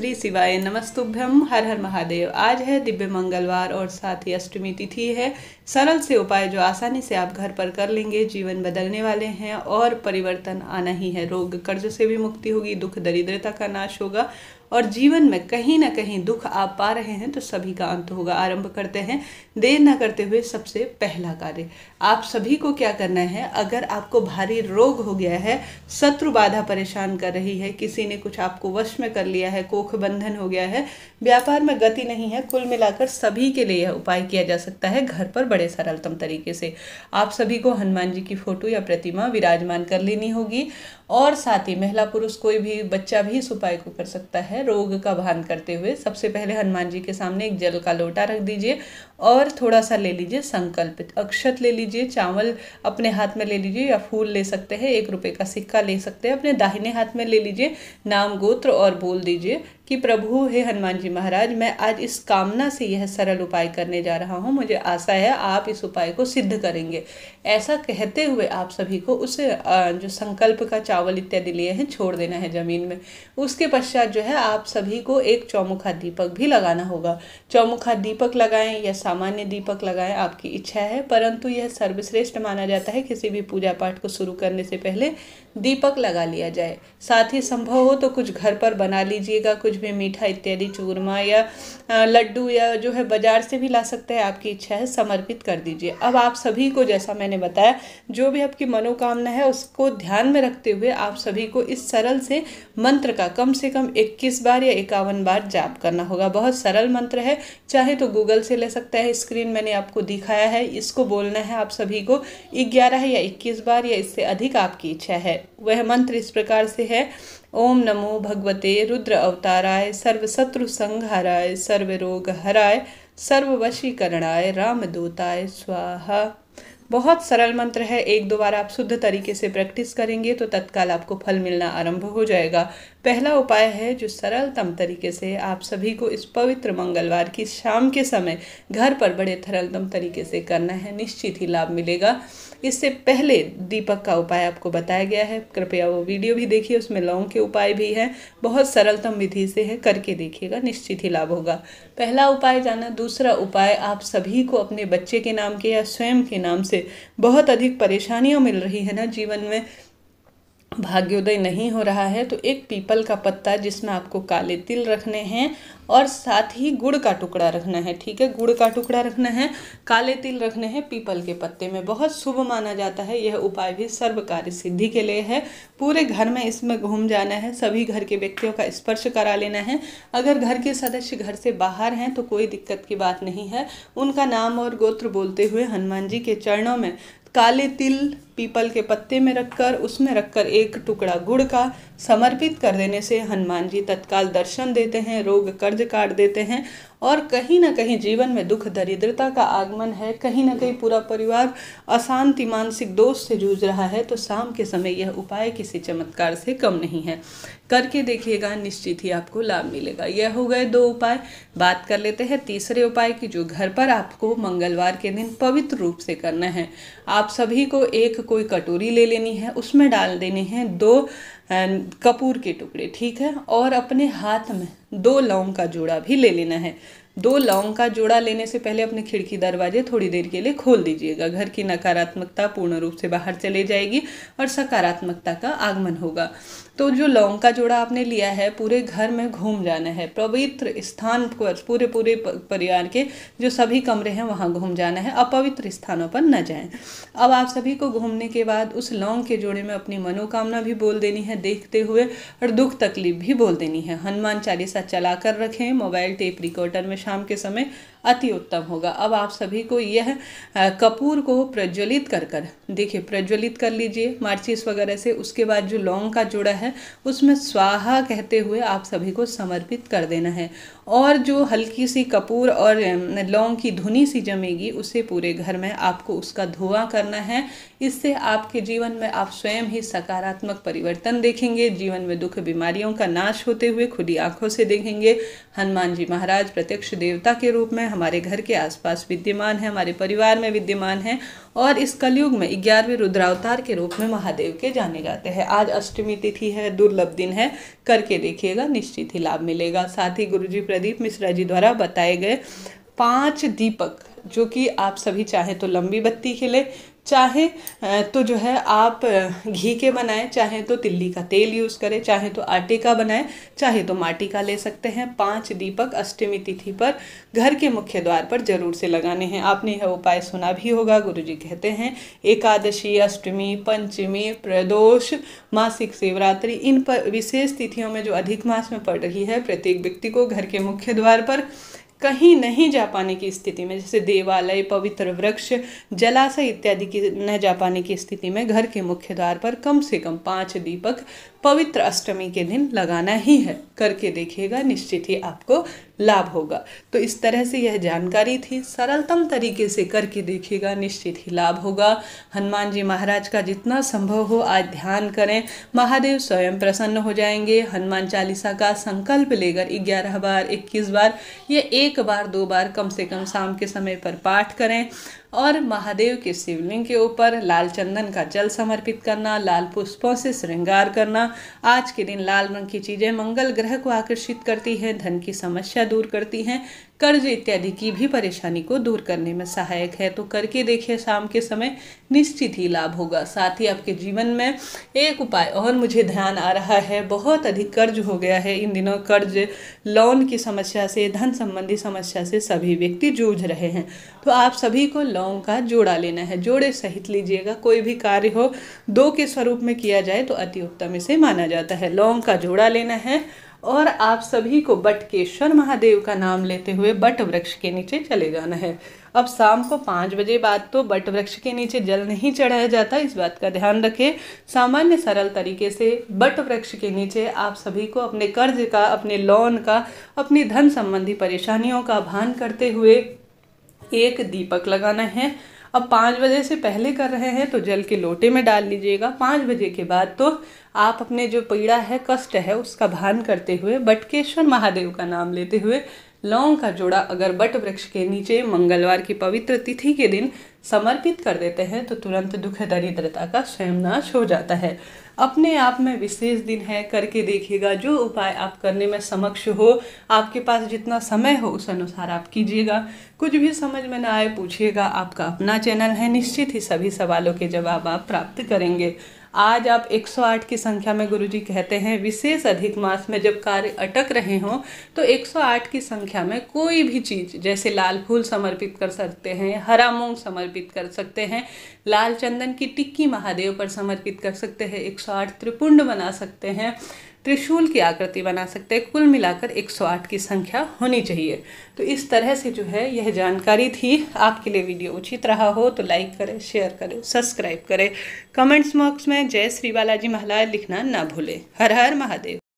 श्री शिवाय नमस्तुभ्यम हर हर महादेव आज है दिव्य मंगलवार और साथ ही अष्टमी तिथि है सरल से उपाय जो आसानी से आप घर पर कर लेंगे जीवन बदलने वाले हैं और परिवर्तन आना ही है रोग कर्ज से भी मुक्ति होगी दुख दरिद्रता का नाश होगा और जीवन में कहीं ना कहीं दुख आप पा रहे हैं तो सभी का अंत होगा आरंभ करते हैं देर ना करते हुए सबसे पहला कार्य आप सभी को क्या करना है अगर आपको भारी रोग हो गया है शत्रु बाधा परेशान कर रही है किसी ने कुछ आपको वश में कर लिया है कोख बंधन हो गया है व्यापार में गति नहीं है कुल मिलाकर सभी के लिए यह उपाय किया जा सकता है घर पर बड़े सरलतम तरीके से आप सभी को हनुमान जी की फोटो या प्रतिमा विराजमान कर लेनी होगी और साथ ही महिला पुरुष कोई भी बच्चा भी इस उपाय को कर सकता है है रोग का भान करते हुए सबसे पहले हनुमान जी के सामने एक जल का लोटा रख दीजिए और थोड़ा सा ले लीजिए संकल्पित अक्षत ले लीजिए चावल अपने हाथ में ले लीजिए या फूल ले सकते हैं एक रुपये का सिक्का ले सकते हैं अपने दाहिने हाथ में ले लीजिए नाम गोत्र और बोल दीजिए कि प्रभु हे हनुमान जी महाराज मैं आज इस कामना से यह सरल उपाय करने जा रहा हूँ मुझे आशा है आप इस उपाय को सिद्ध करेंगे ऐसा कहते हुए आप सभी को उस जो संकल्प का चावल इत्यादि लिए हैं छोड़ देना है ज़मीन में उसके पश्चात जो है आप आप सभी को एक चौमुखा दीपक भी लगाना होगा चौमुखा दीपक लगाएं या सामान्य दीपक लगाएं आपकी इच्छा है परंतु यह सर्वश्रेष्ठ माना जाता है किसी भी पूजा पाठ को शुरू करने से पहले दीपक लगा लिया जाए साथ ही संभव हो तो कुछ घर पर बना लीजिएगा कुछ भी मीठा इत्यादि चूरमा या लड्डू या जो है बाज़ार से भी ला सकते हैं आपकी इच्छा है समर्पित कर दीजिए अब आप सभी को जैसा मैंने बताया जो भी आपकी मनोकामना है उसको ध्यान में रखते हुए आप सभी को इस सरल से मंत्र का कम से कम 21 बार या इक्यावन बार जाप करना होगा बहुत सरल मंत्र है चाहे तो गूगल से ले सकता है स्क्रीन मैंने आपको दिखाया है इसको बोलना है आप सभी को ग्यारह या इक्कीस बार या इससे अधिक आपकी इच्छा है वह मंत्र इस प्रकार से है ओम नमो भगवते रुद्र अवताराय सर्वशत्रु संहाराय सर्वरोग हराय सर्ववशीकरणाय रामदूताय स्वाहा बहुत सरल मंत्र है एक दो बार आप शुद्ध तरीके से प्रैक्टिस करेंगे तो तत्काल आपको फल मिलना आरंभ हो जाएगा पहला उपाय है जो सरलतम तरीके से आप सभी को इस पवित्र मंगलवार की शाम के समय घर पर बड़े सरलतम तरीके से करना है निश्चित ही लाभ मिलेगा इससे पहले दीपक का उपाय आपको बताया गया है कृपया वो वीडियो भी देखिए उसमें लौंग के उपाय भी हैं बहुत सरलतम विधि से है करके देखिएगा निश्चित ही लाभ होगा पहला उपाय जाना दूसरा उपाय आप सभी को अपने बच्चे के नाम के या स्वयं के नाम से बहुत अधिक परेशानियाँ मिल रही है ना जीवन में भाग्योदय नहीं हो रहा है तो एक पीपल का पत्ता जिसमें आपको काले तिल रखने हैं और साथ ही गुड़ का टुकड़ा रखना है ठीक है गुड़ का टुकड़ा रखना है काले तिल रखने हैं पीपल के पत्ते में बहुत शुभ माना जाता है यह उपाय भी सर्व कार्य सिद्धि के लिए है पूरे घर में इसमें घूम जाना है सभी घर के व्यक्तियों का स्पर्श करा लेना है अगर घर के सदस्य घर से बाहर हैं तो कोई दिक्कत की बात नहीं है उनका नाम और गोत्र बोलते हुए हनुमान जी के चरणों में काले तिल पीपल के पत्ते में रखकर उसमें रखकर एक टुकड़ा गुड़ का समर्पित कर देने से हनुमान जी तत्काल दर्शन देते हैं रोग कर्ज काट देते हैं और कहीं ना कहीं जीवन में दुख दरिद्रता का आगमन है कहीं ना कहीं पूरा परिवार अशांति मानसिक दोष से जूझ रहा है तो शाम के समय यह उपाय किसी चमत्कार से कम नहीं है करके देखिएगा निश्चित ही आपको लाभ मिलेगा यह हो गए दो उपाय बात कर लेते हैं तीसरे उपाय की जो घर पर आपको मंगलवार के दिन पवित्र रूप से करना है आप सभी को एक कोई कटोरी ले लेनी है उसमें डाल देने हैं दो कपूर के टुकड़े ठीक है और अपने हाथ में दो लौंग का जोड़ा भी ले लेना है दो लौंग का जोड़ा लेने से पहले अपने खिड़की दरवाजे थोड़ी देर के लिए खोल दीजिएगा घर की नकारात्मकता पूर्ण रूप से बाहर चले जाएगी और सकारात्मकता का आगमन होगा तो जो लौंग का जोड़ा आपने लिया है पूरे घर में घूम जाना है पवित्र स्थान पर पूरे पूरे परिवार के जो सभी कमरे हैं वहाँ घूम जाना है अपवित्र स्थानों पर न जाएं अब आप सभी को घूमने के बाद उस लौंग के जोड़े में अपनी मनोकामना भी बोल देनी है देखते हुए और दुख तकलीफ भी बोल देनी है हनुमान चालीसा चलाकर रखें मोबाइल टेप रिकॉर्डर में शाम के समय अति उत्तम होगा अब आप सभी को यह कपूर को प्रज्वलित कर कर देखिए प्रज्वलित कर लीजिए मार्चिस वगैरह से उसके बाद जो लौंग का जोड़ा है उसमें स्वाहा कहते हुए आप सभी को समर्पित कर देना है और जो हल्की सी कपूर और लौंग की धुनी सी जमेगी उसे पूरे घर में आपको उसका धुआं करना है इससे आपके जीवन में आप स्वयं ही सकारात्मक परिवर्तन देखेंगे जीवन में दुख बीमारियों का नाश होते हुए खुली आंखों से देखेंगे हनुमान जी महाराज प्रत्यक्ष देवता के रूप में हमारे घर के आसपास विद्यमान है हमारे परिवार में विद्यमान है और इस कलयुग में ग्यारहवें रुद्रावतार के रूप में महादेव के जाने जाते हैं आज अष्टमी तिथि है दुर्लभ दिन है करके देखिएगा निश्चित ही लाभ मिलेगा साथ ही जी प्रदीप मिश्रा जी द्वारा बताए गए पांच दीपक जो कि आप सभी चाहे तो लंबी बत्ती खिले चाहे तो जो है आप घी के बनाएं चाहे तो तिल्ली का तेल यूज़ करें चाहे तो आटे का बनाएं चाहे तो माटी का ले सकते हैं पांच दीपक अष्टमी तिथि पर घर के मुख्य द्वार पर जरूर से लगाने हैं आपने यह उपाय सुना भी होगा गुरु जी कहते हैं एकादशी अष्टमी पंचमी प्रदोष मासिक शिवरात्रि इन पर विशेष तिथियों में जो अधिक मास में पड़ रही है प्रत्येक व्यक्ति को घर के मुख्य द्वार पर कहीं नहीं जा पाने की स्थिति में जैसे देवालय पवित्र वृक्ष जलाशय इत्यादि की न जा पाने की स्थिति में घर के मुख्य द्वार पर कम से कम पाँच दीपक पवित्र अष्टमी के दिन लगाना ही है करके देखिएगा निश्चित ही आपको लाभ होगा तो इस तरह से यह जानकारी थी सरलतम तरीके से करके देखिएगा निश्चित ही लाभ होगा हनुमान जी महाराज का जितना संभव हो आज ध्यान करें महादेव स्वयं प्रसन्न हो जाएंगे हनुमान चालीसा का संकल्प लेकर ग्यारह बार इक्कीस बार या एक बार दो बार कम से कम शाम के समय पर पाठ करें और महादेव के शिवलिंग के ऊपर लाल चंदन का जल समर्पित करना लाल पुष्पों से श्रृंगार करना आज के दिन लाल रंग की चीज़ें मंगल ग्रह को आकर्षित करती हैं धन की समस्या दूर करती हैं कर्ज इत्यादि की भी परेशानी को दूर करने में सहायक है तो करके देखिए शाम के समय निश्चित ही लाभ होगा साथ ही आपके जीवन में एक उपाय और मुझे ध्यान आ रहा है बहुत अधिक कर्ज हो गया है इन दिनों कर्ज लोन की समस्या से धन संबंधी समस्या से सभी व्यक्ति जूझ रहे हैं तो आप सभी को लोन का जोड़ा लेना है जोड़े सहित लीजिएगा कोई भी कार्य हो दो के स्वरूप में किया जाए तो अति उत्तम इसे माना जाता है लौंग का जोड़ा लेना है और आप सभी को बटकेश्वर महादेव का नाम लेते हुए बट वृक्ष के नीचे चले जाना है अब शाम को पाँच बजे बाद तो बट वृक्ष के नीचे जल नहीं चढ़ाया जाता इस बात का ध्यान रखें सामान्य सरल तरीके से बट वृक्ष के नीचे आप सभी को अपने कर्ज का अपने लोन का अपनी धन संबंधी परेशानियों का भान करते हुए एक दीपक लगाना है अब पाँच बजे से पहले कर रहे हैं तो जल के लोटे में डाल लीजिएगा पाँच बजे के बाद तो आप अपने जो पीड़ा है कष्ट है उसका भान करते हुए बटकेश्वर महादेव का नाम लेते हुए लौंग का जोड़ा अगर बट वृक्ष के नीचे मंगलवार की पवित्र तिथि के दिन समर्पित कर देते हैं तो तुरंत दुख दरिद्रता का स्वयं नाश हो जाता है अपने आप में विशेष दिन है करके देखिएगा जो उपाय आप करने में समक्ष हो आपके पास जितना समय हो उस अनुसार आप कीजिएगा कुछ भी समझ में ना आए पूछिएगा आपका अपना चैनल है निश्चित ही सभी सवालों के जवाब आप प्राप्त करेंगे आज आप 108 की संख्या में गुरुजी कहते हैं विशेष अधिक मास में जब कार्य अटक रहे हों तो 108 की संख्या में कोई भी चीज़ जैसे लाल फूल समर्पित कर सकते हैं हरा मूंग समर्पित कर सकते हैं लाल चंदन की टिक्की महादेव पर समर्पित कर सकते हैं 108 त्रिपुंड बना सकते हैं त्रिशूल की आकृति बना सकते हैं कुल मिलाकर 108 की संख्या होनी चाहिए तो इस तरह से जो है यह जानकारी थी आपके लिए वीडियो उचित रहा हो तो लाइक करें शेयर करें सब्सक्राइब करें कमेंट्स बॉक्स में जय श्री बालाजी महाराज लिखना ना भूलें हर हर महादेव